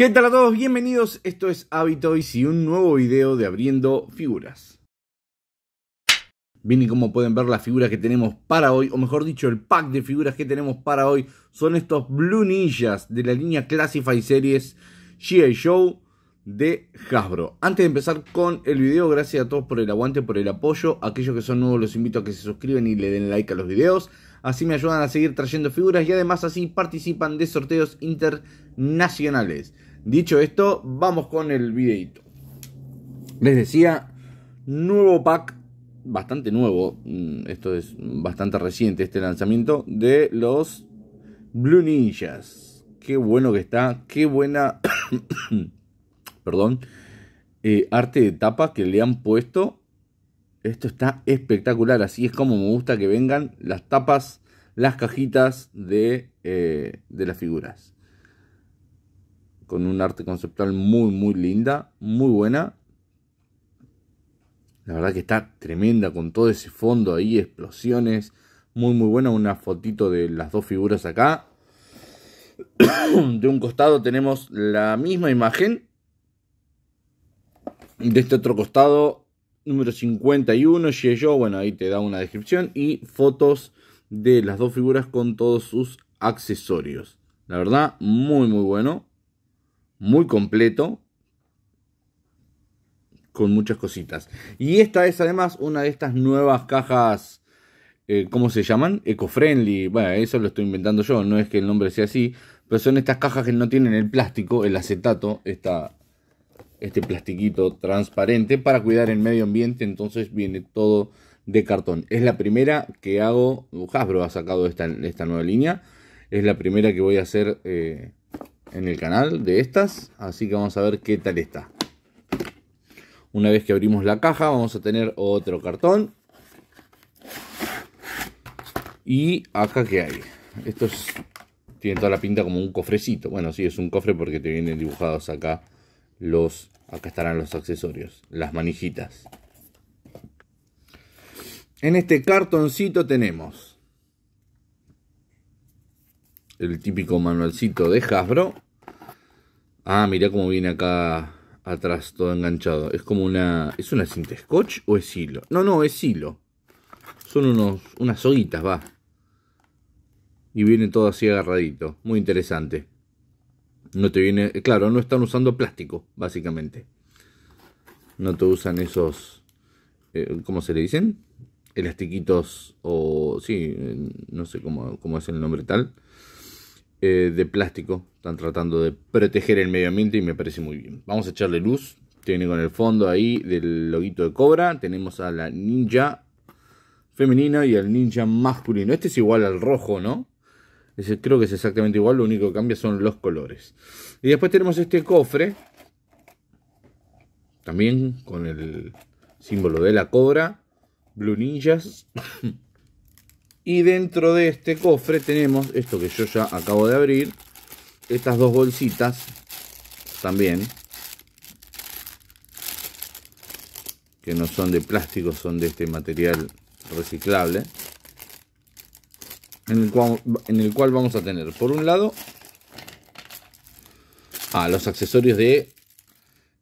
¿Qué tal a todos? Bienvenidos, esto es Habitoys y un nuevo video de abriendo figuras. Bien, y como pueden ver, las figuras que tenemos para hoy, o mejor dicho, el pack de figuras que tenemos para hoy, son estos Blue Ninjas de la línea Classify Series G.I. Show de Hasbro. Antes de empezar con el video, gracias a todos por el aguante, por el apoyo. Aquellos que son nuevos, los invito a que se suscriban y le den like a los videos. Así me ayudan a seguir trayendo figuras y además así participan de sorteos internacionales. Dicho esto, vamos con el videito. Les decía, nuevo pack, bastante nuevo, mm, esto es bastante reciente este lanzamiento, de los Blue Ninjas. Qué bueno que está, qué buena, perdón, eh, arte de tapa que le han puesto. Esto está espectacular, así es como me gusta que vengan las tapas, las cajitas de, eh, de las figuras con un arte conceptual muy, muy linda, muy buena. La verdad que está tremenda con todo ese fondo ahí, explosiones. Muy, muy buena. Una fotito de las dos figuras acá. de un costado tenemos la misma imagen. Y De este otro costado, número 51, yo e Bueno, ahí te da una descripción. Y fotos de las dos figuras con todos sus accesorios. La verdad, muy, muy bueno muy completo, con muchas cositas. Y esta es además una de estas nuevas cajas, eh, ¿cómo se llaman? Eco-friendly. Bueno, eso lo estoy inventando yo, no es que el nombre sea así, pero son estas cajas que no tienen el plástico, el acetato, esta, este plastiquito transparente para cuidar el medio ambiente, entonces viene todo de cartón. Es la primera que hago, Hasbro ha sacado esta, esta nueva línea, es la primera que voy a hacer... Eh, en el canal de estas, así que vamos a ver qué tal está. Una vez que abrimos la caja vamos a tener otro cartón. Y acá que hay. Esto es, tiene toda la pinta como un cofrecito. Bueno, sí, es un cofre porque te vienen dibujados acá los... Acá estarán los accesorios, las manijitas. En este cartoncito tenemos el típico manualcito de Hasbro. Ah, mirá cómo viene acá atrás todo enganchado. Es como una... ¿Es una cinta scotch o es hilo? No, no, es hilo. Son unos, unas hoguitas, va. Y viene todo así agarradito. Muy interesante. No te viene... Eh, claro, no están usando plástico, básicamente. No te usan esos... Eh, ¿Cómo se le dicen? Elastiquitos o... Sí, eh, no sé cómo, cómo es el nombre tal. Eh, de plástico. Están tratando de proteger el medio ambiente y me parece muy bien. Vamos a echarle luz. Tiene con el fondo ahí del loguito de cobra. Tenemos a la ninja femenina y al ninja masculino. Este es igual al rojo, ¿no? creo que es exactamente igual. Lo único que cambia son los colores. Y después tenemos este cofre. También con el símbolo de la cobra. Blue Ninjas. Y dentro de este cofre tenemos esto que yo ya acabo de abrir. Estas dos bolsitas también. Que no son de plástico, son de este material reciclable. En el cual, vamos a tener, por un lado, ah, los accesorios de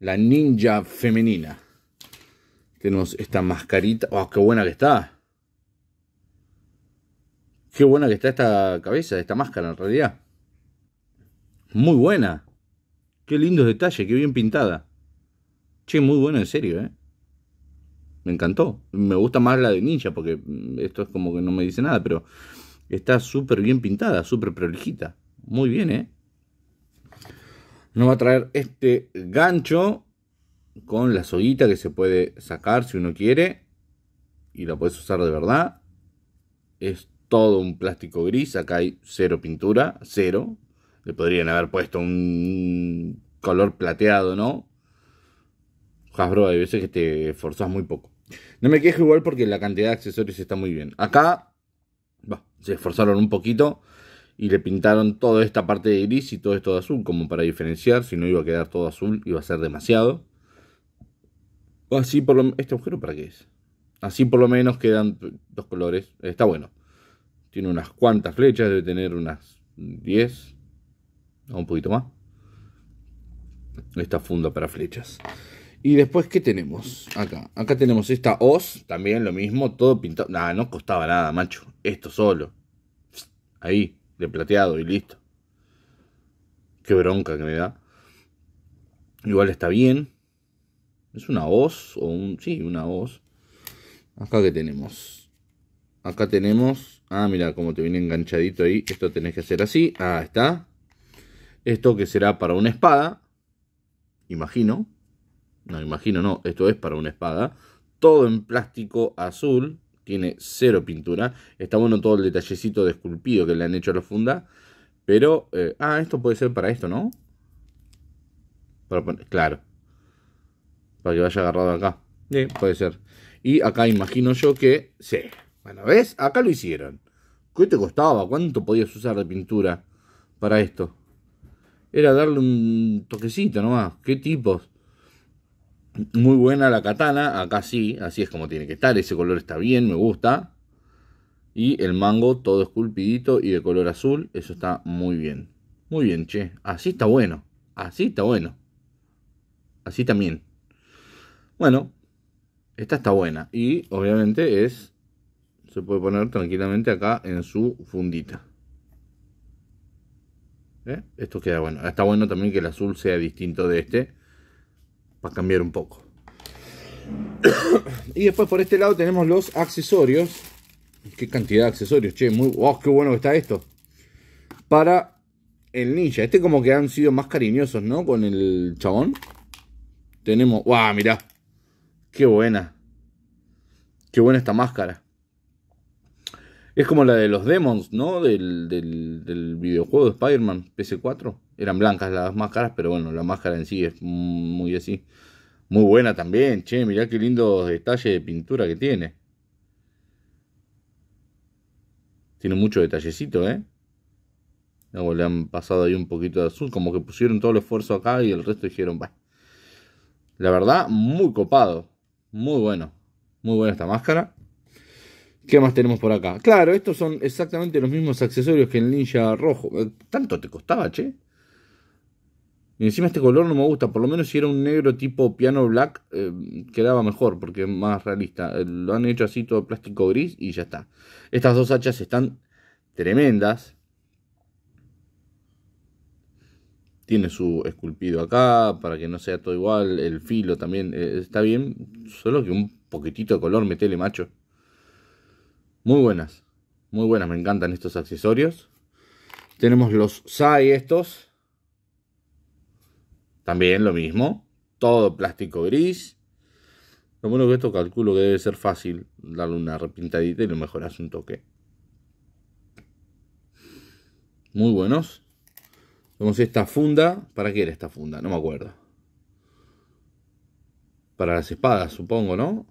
la ninja femenina. Tenemos esta mascarita. ¡Oh, qué buena que está! Qué buena que está esta cabeza, esta máscara en realidad. Muy buena. Qué lindos detalles, qué bien pintada. Che, muy bueno en serio, ¿eh? Me encantó. Me gusta más la de ninja porque mm, esto es como que no me dice nada, pero está súper bien pintada, súper prolijita. Muy bien, ¿eh? Nos va a traer este gancho con la soguita que se puede sacar si uno quiere y la puedes usar de verdad. Esto todo un plástico gris, acá hay cero pintura, cero. Le podrían haber puesto un color plateado, ¿no? Hasbro, hay veces que te esforzas muy poco. No me quejo igual porque la cantidad de accesorios está muy bien. Acá, se esforzaron un poquito y le pintaron toda esta parte de gris y todo esto de azul, como para diferenciar. Si no iba a quedar todo azul, iba a ser demasiado. Así por lo menos ¿Este agujero para qué es? Así por lo menos quedan dos colores. Está bueno. Tiene unas cuantas flechas, debe tener unas 10 a un poquito más. Esta funda para flechas. Y después, ¿qué tenemos acá? Acá tenemos esta OS, también lo mismo, todo pintado. Nada, no costaba nada, macho. Esto solo. Ahí, de plateado y listo. Qué bronca que me da. Igual está bien. Es una OS o un... Sí, una OS. Acá que tenemos. Acá tenemos Ah, mira cómo te viene enganchadito ahí. Esto tenés que hacer así. Ah, está. Esto que será para una espada. Imagino. No, imagino no. Esto es para una espada. Todo en plástico azul. Tiene cero pintura. Está bueno todo el detallecito de esculpido que le han hecho a la funda. Pero... Eh, ah, esto puede ser para esto, ¿no? Para poner, claro. Para que vaya agarrado acá. Sí, puede ser. Y acá imagino yo que... Sí. Bueno, ¿ves? Acá lo hicieron. ¿Qué te costaba? ¿Cuánto podías usar de pintura para esto? Era darle un toquecito nomás. ¿Qué tipos? Muy buena la katana, acá sí, así es como tiene que estar. Ese color está bien, me gusta. Y el mango todo esculpidito y de color azul, eso está muy bien. Muy bien, che. Así está bueno. Así está bueno. Así también. Bueno, esta está buena. Y obviamente es se puede poner tranquilamente acá en su fundita. ¿Eh? Esto queda bueno. Está bueno también que el azul sea distinto de este. Para cambiar un poco. y después por este lado tenemos los accesorios. Qué cantidad de accesorios, che. Muy... Oh, qué bueno que está esto. Para el ninja. Este como que han sido más cariñosos, ¿no? Con el chabón. Tenemos... ¡Wow! Mirá. Qué buena. Qué buena esta máscara. Es como la de los demons, ¿no? Del, videojuego de Spider-Man PS4. Eran blancas las máscaras, pero bueno, la máscara en sí es muy así. Muy buena también, che, mirá qué lindo detalle de pintura que tiene. Tiene mucho detallecito, ¿eh? Luego le han pasado ahí un poquito de azul, como que pusieron todo el esfuerzo acá y el resto dijeron, va. La verdad, muy copado. Muy bueno. Muy buena esta máscara. ¿Qué más tenemos por acá? Claro, estos son exactamente los mismos accesorios que el ninja rojo. Eh, ¿Tanto te costaba, che? Y encima este color no me gusta, por lo menos si era un negro tipo piano black, eh, quedaba mejor, porque es más realista. Eh, lo han hecho así todo plástico gris y ya está. Estas dos hachas están tremendas. Tiene su esculpido acá, para que no sea todo igual. El filo también está bien, solo que un poquitito de color, metele macho. Muy buenas, muy buenas, me encantan estos accesorios. Tenemos los SAI estos. También lo mismo, todo plástico gris. Lo bueno que esto calculo que debe ser fácil darle una repintadita y lo mejoras un toque. Muy buenos. Tenemos esta funda. ¿Para qué era esta funda? No me acuerdo. Para las espadas, supongo, ¿no?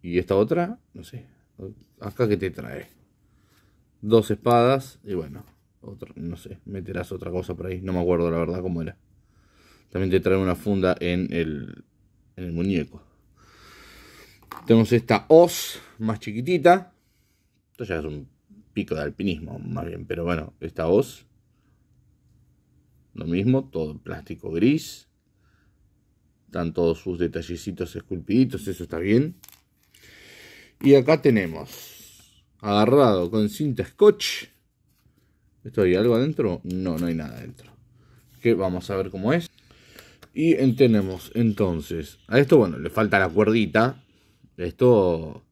Y esta otra, no sé acá que te trae. Dos espadas y bueno, otro, no sé, meterás otra cosa por ahí. No me acuerdo la verdad cómo era. También te trae una funda en el, en el muñeco. Tenemos esta os más chiquitita. Esto ya es un pico de alpinismo, más bien. Pero bueno, esta os Lo mismo, todo plástico gris. Están todos sus detallecitos esculpiditos, eso está bien. Y acá tenemos, agarrado con cinta scotch. ¿Esto hay algo adentro? No, no hay nada adentro. Que vamos a ver cómo es. Y tenemos entonces, a esto bueno, le falta la cuerdita. Esto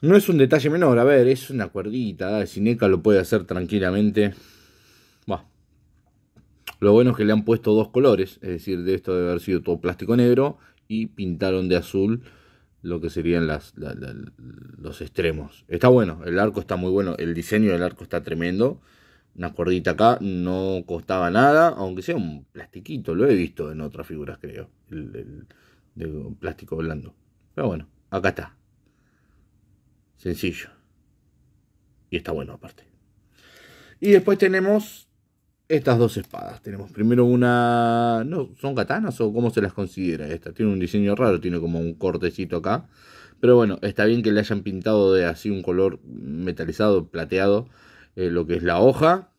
no es un detalle menor, a ver, es una cuerdita. de Cineca lo puede hacer tranquilamente. Lo bueno es que le han puesto dos colores, es decir, de esto debe haber sido todo plástico negro y pintaron de azul lo que serían los extremos. Está bueno, el arco está muy bueno, el diseño del arco está tremendo. Una cuerdita acá no costaba nada, aunque sea un plastiquito, lo he visto en otras figuras, creo, de plástico blando. Pero bueno, acá está. Sencillo. Y está bueno aparte. Y después tenemos estas dos espadas. Tenemos primero una. No, ¿Son katanas o cómo se las considera? Esta tiene un diseño raro, tiene como un cortecito acá. Pero bueno, está bien que le hayan pintado de así un color metalizado, plateado, eh, lo que es la hoja.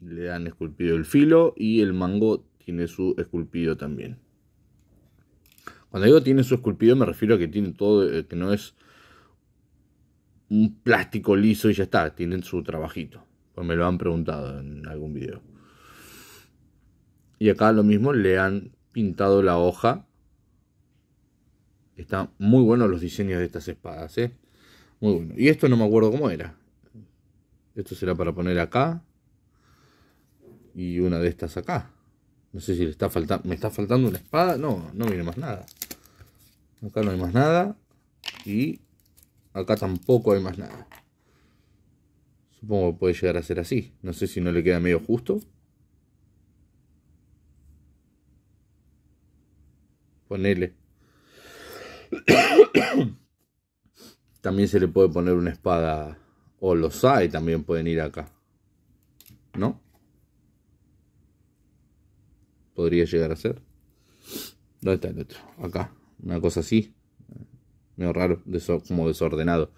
Le han esculpido el filo y el mango tiene su esculpido también. Cuando digo tiene su esculpido me refiero a que tiene todo, eh, que no es un plástico liso y ya está, tienen su trabajito. Pues me lo han preguntado en algún video. Y acá lo mismo, le han pintado la hoja. Están muy buenos los diseños de estas espadas, ¿eh? Muy bueno. Y esto no me acuerdo cómo era. Esto será para poner acá. Y una de estas acá. No sé si le está faltando. ¿Me está faltando una espada? No, no viene más nada. Acá no hay más nada. Y acá tampoco hay más nada. Supongo que puede llegar a ser así. No sé si no le queda medio justo. Ponele. también se le puede poner una espada. O los hay, también pueden ir acá. ¿No? Podría llegar a ser. ¿Dónde está el otro? Acá. Una cosa así. Medio raro, como desordenado.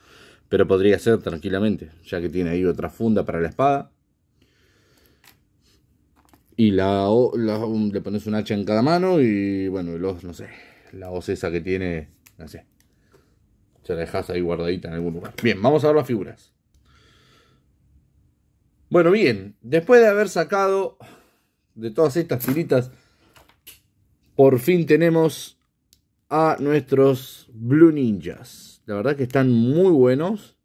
Pero podría ser tranquilamente, ya que tiene ahí otra funda para la espada y le pones un hacha en cada mano y bueno, los, no sé, la voz esa que tiene, no sé. Se la dejas ahí guardadita en algún lugar. Bien, vamos a ver las figuras. Bueno, bien, después de haber sacado de todas estas tiritas, por fin tenemos a nuestros Blue Ninjas. La verdad que están muy buenos.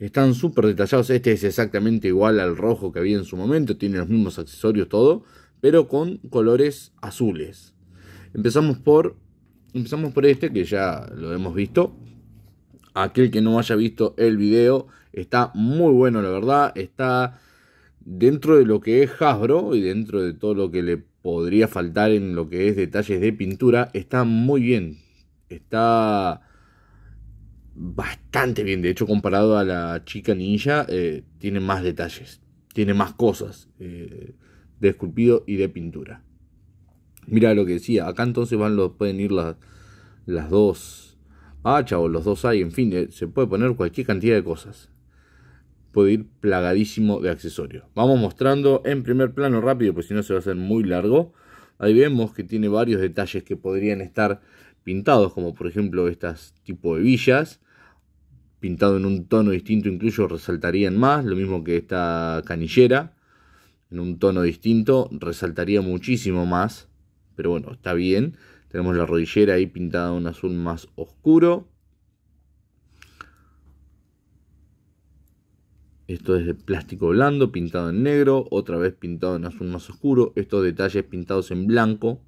Están súper detallados. Este es exactamente igual al rojo que había en su momento. Tiene los mismos accesorios, todo. Pero con colores azules. Empezamos por, empezamos por este, que ya lo hemos visto. Aquel que no haya visto el video, está muy bueno, la verdad. Está dentro de lo que es Hasbro y dentro de todo lo que le podría faltar en lo que es detalles de pintura. Está muy bien. Está bastante bien. De hecho, comparado a la chica ninja, eh, tiene más detalles, tiene más cosas eh, de esculpido y de pintura. Mira lo que decía, acá entonces van los, pueden ir las, dos hachas o los dos hay, en fin, eh, se puede poner cualquier cantidad de cosas. Puede ir plagadísimo de accesorios. Vamos mostrando en primer plano rápido, porque si no se va a hacer muy largo. Ahí vemos que tiene varios detalles que podrían estar pintados, como por ejemplo estas tipo villas pintado en un tono distinto incluso resaltarían más, lo mismo que esta canillera, en un tono distinto resaltaría muchísimo más, pero bueno, está bien. Tenemos la rodillera ahí pintada en un azul más oscuro. Esto es de plástico blando, pintado en negro, otra vez pintado en azul más oscuro. Estos detalles pintados en blanco.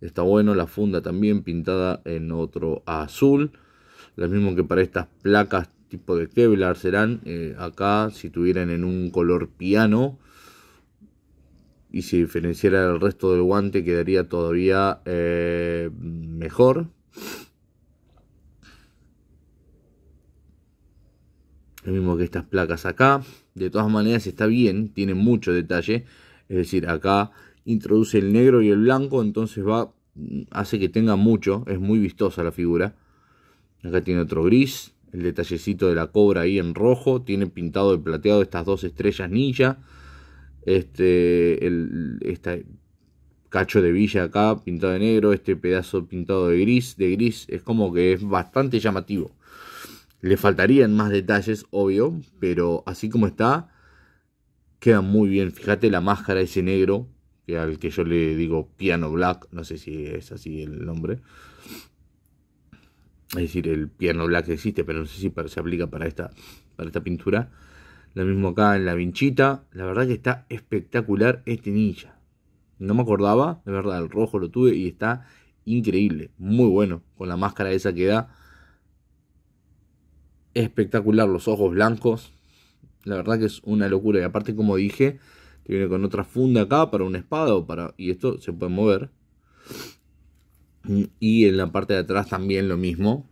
Está bueno, la funda también pintada en otro azul. Lo mismo que para estas placas tipo de Kevlar serán eh, acá si tuvieran en un color piano y si diferenciara el resto del guante quedaría todavía eh, mejor. Lo mismo que estas placas acá. De todas maneras está bien, tiene mucho detalle. Es decir, acá introduce el negro y el blanco, entonces va mm, hace que tenga mucho, es muy vistosa la figura. Acá tiene otro gris. El detallecito de la cobra ahí en rojo. Tiene pintado de plateado estas dos estrellas ninja. Este, el, cacho de villa acá pintado de negro. Este pedazo pintado de gris. De gris es como que es bastante llamativo. Le faltarían más detalles, obvio. Pero así como está, queda muy bien. Fíjate la máscara, ese negro. Que al que yo le digo piano black. No sé si es así el nombre es decir, el piano black existe, pero no sé si se aplica para esta, para esta pintura. Lo mismo acá en la vinchita, la verdad que está espectacular este ninja. No me acordaba, de verdad, el rojo lo tuve y está increíble, muy bueno, con la máscara esa que da. Espectacular, los ojos blancos, la verdad que es una locura. Y aparte, como dije, te viene con otra funda acá para una espada para... Y esto se puede mover. Y en la parte de atrás también lo mismo.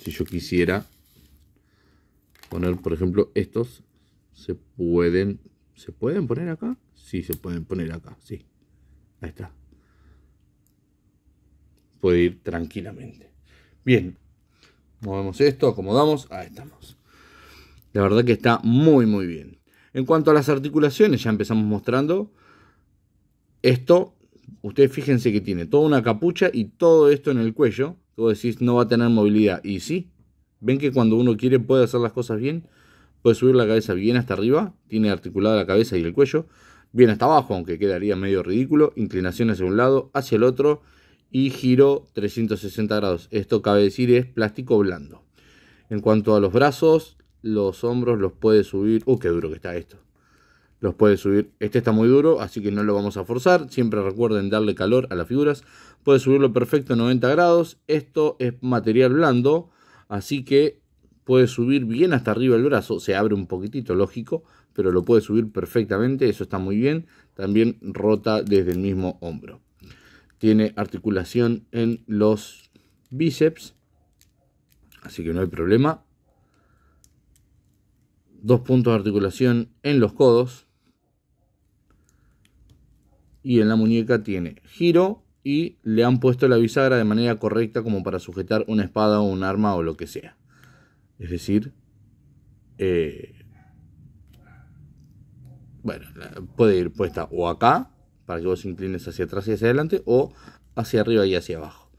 Si yo quisiera poner, por ejemplo, estos, se pueden, ¿se pueden poner acá? Sí, se pueden poner acá, sí. Ahí está. Puede ir tranquilamente. Bien, movemos esto, acomodamos, ahí estamos. La verdad que está muy, muy bien. En cuanto a las articulaciones, ya empezamos mostrando. Esto ustedes fíjense que tiene toda una capucha y todo esto en el cuello. Tú decís, no va a tener movilidad. Y sí, ven que cuando uno quiere puede hacer las cosas bien, puede subir la cabeza bien hasta arriba, tiene articulada la cabeza y el cuello, bien hasta abajo, aunque quedaría medio ridículo, inclinación hacia un lado, hacia el otro y giro 360 grados. Esto cabe decir es plástico blando. En cuanto a los brazos, los hombros los puede subir. ¡Uh, qué duro que está esto! los puede subir. Este está muy duro, así que no lo vamos a forzar. Siempre recuerden darle calor a las figuras. Puede subirlo perfecto a 90 grados. Esto es material blando, así que puede subir bien hasta arriba el brazo. Se abre un poquitito, lógico, pero lo puede subir perfectamente. Eso está muy bien. También rota desde el mismo hombro. Tiene articulación en los bíceps, así que no hay problema. Dos puntos de articulación en los codos y en la muñeca tiene giro y le han puesto la bisagra de manera correcta como para sujetar una espada o un arma o lo que sea. Es decir, eh, bueno, puede ir puesta o acá, para que vos inclines hacia atrás y hacia adelante, o hacia arriba y hacia abajo.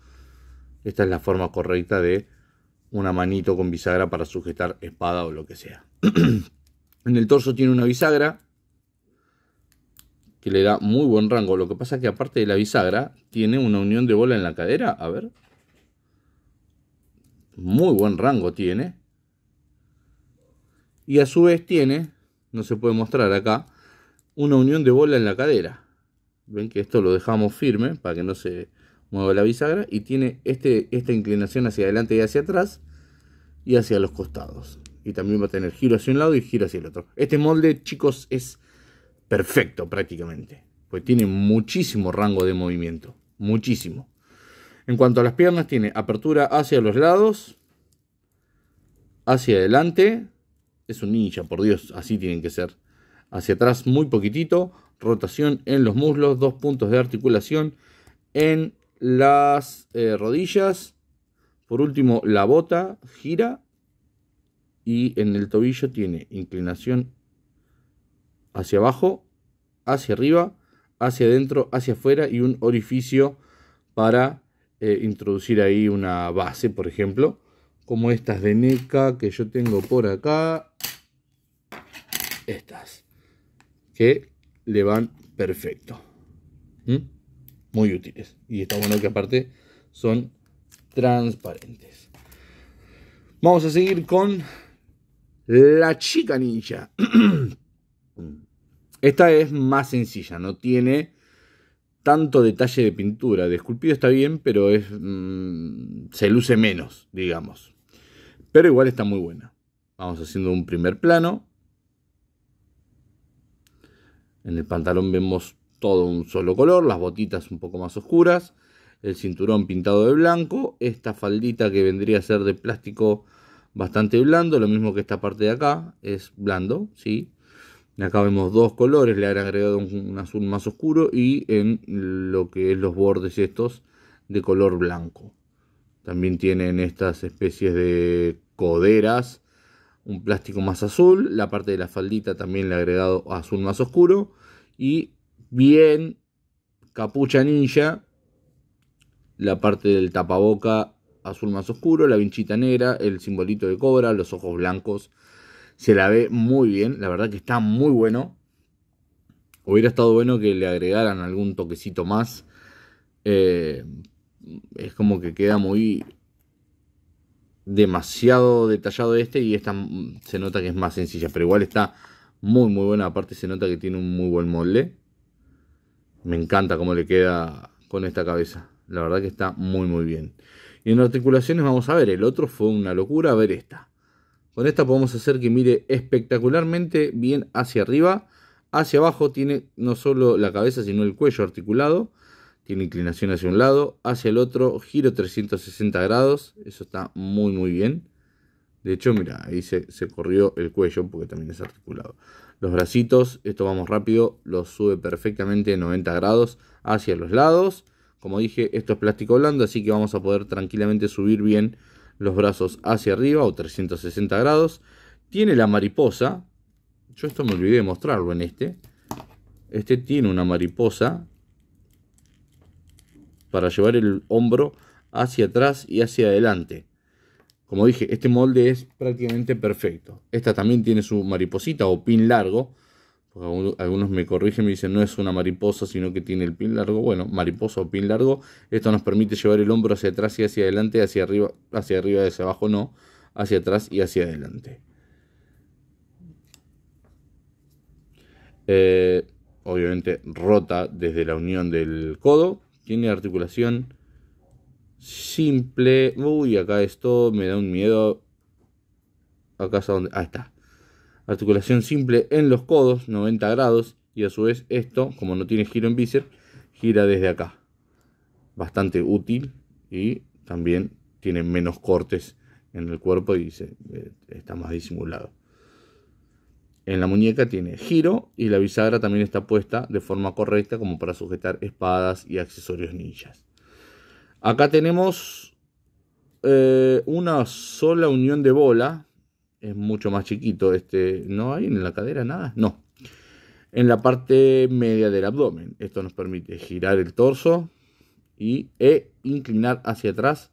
Esta es la forma correcta de una manito con bisagra para sujetar espada o lo que sea. en el torso tiene una bisagra que le da muy buen rango. Lo que pasa es que aparte de la bisagra, tiene una unión de bola en la cadera. A ver. Muy buen rango tiene. Y a su vez tiene, no se puede mostrar acá, una unión de bola en la cadera. Ven que esto lo dejamos firme para que no se mueva la bisagra. Y tiene este, esta inclinación hacia adelante y hacia atrás. Y hacia los costados. Y también va a tener giro hacia un lado y giro hacia el otro. Este molde, chicos, es perfecto prácticamente, pues tiene muchísimo rango de movimiento, muchísimo. En cuanto a las piernas, tiene apertura hacia los lados, hacia adelante, es un ninja, por Dios, así tienen que ser. Hacia atrás muy poquitito, rotación en los muslos, dos puntos de articulación en las eh, rodillas. Por último, la bota gira y en el tobillo tiene inclinación hacia abajo, hacia arriba, hacia adentro, hacia afuera y un orificio para eh, introducir ahí una base, por ejemplo, como estas de NECA que yo tengo por acá. Estas, que le van perfecto. Muy útiles. Y está bueno que aparte son transparentes. Vamos a seguir con la chica ninja. Mm. Esta es más sencilla, no tiene tanto detalle de pintura. De esculpido está bien, pero es, mm, se luce menos, digamos. Pero igual está muy buena. Vamos haciendo un primer plano. En el pantalón vemos todo un solo color, las botitas un poco más oscuras, el cinturón pintado de blanco, esta faldita que vendría a ser de plástico bastante blando, lo mismo que esta parte de acá, es blando, ¿sí? Acá vemos dos colores, le han agregado un, azul más oscuro y en lo que es los bordes estos de color blanco. También tienen estas especies de coderas, un plástico más azul, la parte de la faldita también le ha agregado azul más oscuro y bien capucha ninja, la parte del tapaboca azul más oscuro, la vinchita negra, el simbolito de cobra, los ojos blancos se la ve muy bien, la verdad que está muy bueno. Hubiera estado bueno que le agregaran algún toquecito más. Eh, es como que queda muy demasiado detallado este y esta mm, se nota que es más sencilla, pero igual está muy muy buena, aparte se nota que tiene un muy buen molde. Me encanta cómo le queda con esta cabeza, la verdad que está muy muy bien. Y en articulaciones vamos a ver, el otro fue una locura, ver esta. Con esta podemos hacer que mire espectacularmente bien hacia arriba. Hacia abajo tiene no solo la cabeza, sino el cuello articulado. Tiene inclinación hacia un lado, hacia el otro, giro 360 grados. Eso está muy, muy bien. De hecho, mira, ahí se, corrió el cuello porque también es articulado. Los bracitos, esto vamos rápido, los sube perfectamente 90 grados hacia los lados. Como dije, esto es plástico blando, así que vamos a poder tranquilamente subir bien los brazos hacia arriba o 360 grados. Tiene la mariposa. Yo esto me olvidé de mostrarlo en este. Este tiene una mariposa para llevar el hombro hacia atrás y hacia adelante. Como dije, este molde es prácticamente perfecto. Esta también tiene su mariposita o pin largo algunos me corrigen, me dicen, no es una mariposa, sino que tiene el pin largo. Bueno, mariposa o pin largo, esto nos permite llevar el hombro hacia atrás y hacia adelante, hacia arriba, hacia arriba y hacia abajo no, hacia atrás y hacia adelante. Eh, obviamente rota desde la unión del codo, tiene articulación simple. Uy, acá esto me da un miedo. Acá es donde... Ah, está articulación simple en los codos, 90 grados, y a su vez esto, como no tiene giro en bíceps, gira desde acá. Bastante útil y también tiene menos cortes en el cuerpo y eh, está más disimulado. En la muñeca tiene giro y la bisagra también está puesta de forma correcta como para sujetar espadas y accesorios ninjas. Acá tenemos eh, una sola unión de bola es mucho más chiquito. Este, ¿No hay en la cadera nada? No. En la parte media del abdomen. Esto nos permite girar el torso y, e inclinar hacia atrás,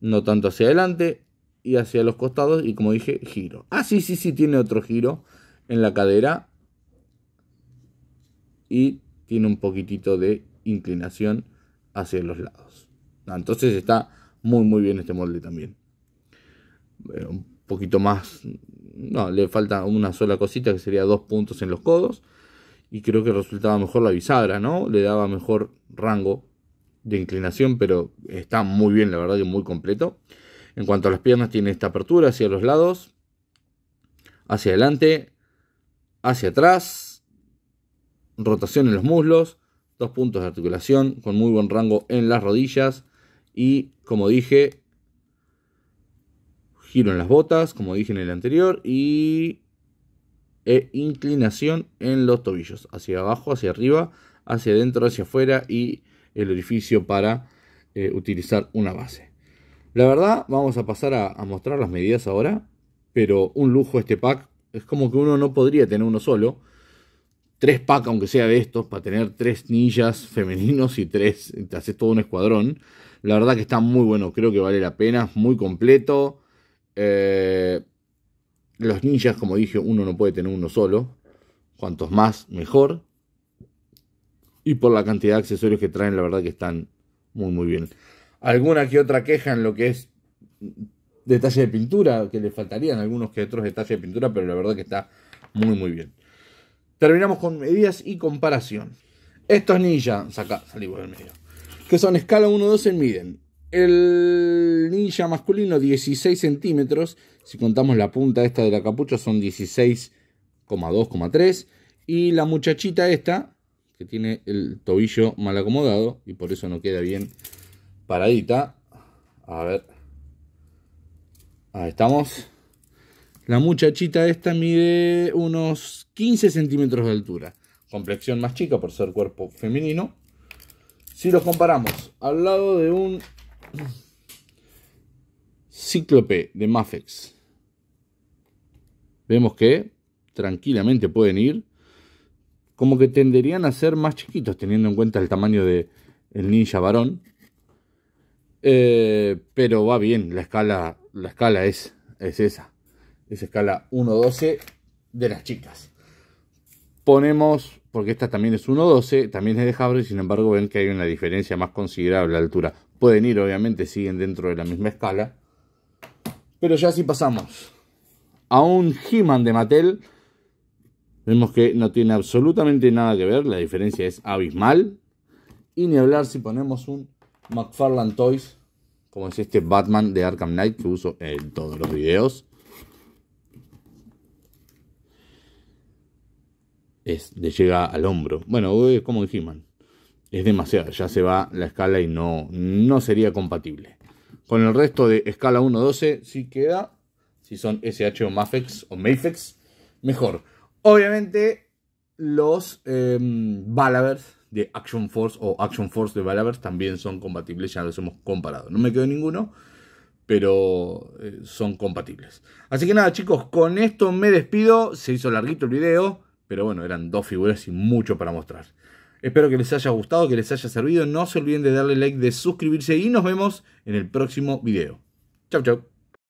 no tanto hacia adelante y hacia los costados. Y como dije, giro. Ah, sí, sí, sí, tiene otro giro en la cadera y tiene un poquitito de inclinación hacia los lados. Ah, entonces está muy muy bien este molde también poquito más, no, le falta una sola cosita que sería dos puntos en los codos y creo que resultaba mejor la bisagra, ¿no? Le daba mejor rango de inclinación, pero está muy bien, la verdad y muy completo. En cuanto a las piernas, tiene esta apertura hacia los lados, hacia adelante, hacia atrás, rotación en los muslos, dos puntos de articulación con muy buen rango en las rodillas y, como dije, giro en las botas, como dije en el anterior, y e inclinación en los tobillos, hacia abajo, hacia arriba, hacia adentro, hacia afuera y el orificio para eh, utilizar una base. La verdad, vamos a pasar a, mostrar las medidas ahora, pero un lujo este pack, es como que uno no podría tener uno solo. Tres packs, aunque sea de estos, para tener tres ninjas femeninos y tres, te haces todo un escuadrón. La verdad que está muy bueno, creo que vale la pena, muy completo. Eh, los ninjas, como dije, uno no puede tener uno solo. Cuantos más, mejor. Y por la cantidad de accesorios que traen, la verdad que están muy, muy bien. Alguna que otra queja en lo que es detalle de pintura, que le faltarían algunos que otros detalles de pintura, pero la verdad que está muy, muy bien. Terminamos con medidas y comparación. Estos ninjas, saca, salimos del medio, que son escala 1 en miden el ninja masculino 16 centímetros, si contamos la punta esta de la capucha son 16,2,3 y la muchachita esta que tiene el tobillo mal acomodado y por eso no queda bien paradita. A ver, ahí estamos. La muchachita esta mide unos 15 centímetros de altura. Complexión más chica por ser cuerpo femenino. Si los comparamos al lado de un Cíclope de Mafex. Vemos que tranquilamente pueden ir. Como que tenderían a ser más chiquitos, teniendo en cuenta el tamaño del ninja varón. Eh, pero va bien, la escala, la escala es, es esa. Es escala 1.12 de las chicas. Ponemos, porque esta también es 1.12, también es de Jabre sin embargo ven que hay una diferencia más considerable de altura pueden ir, obviamente siguen dentro de la misma escala. Pero ya si pasamos a un He-Man de Mattel, vemos que no tiene absolutamente nada que ver, la diferencia es abismal. Y ni hablar si ponemos un McFarland Toys, como es este Batman de Arkham Knight que uso en todos los videos. Es de llega al hombro. Bueno, es como en He-Man es demasiado, ya se va la escala y no, no sería compatible. Con el resto de escala 1.12 sí queda, si son SH o MAFEX o MAFEX, mejor. Obviamente los eh, Balavers de Action Force o Action Force de Balavers también son compatibles, ya los hemos comparado. No me quedó ninguno, pero eh, son compatibles. Así que nada chicos, con esto me despido, se hizo larguito el video, pero bueno, eran dos figuras y mucho para mostrar. Espero que les haya gustado, que les haya servido. No se olviden de darle like, de suscribirse y nos vemos en el próximo video. Chau, chau.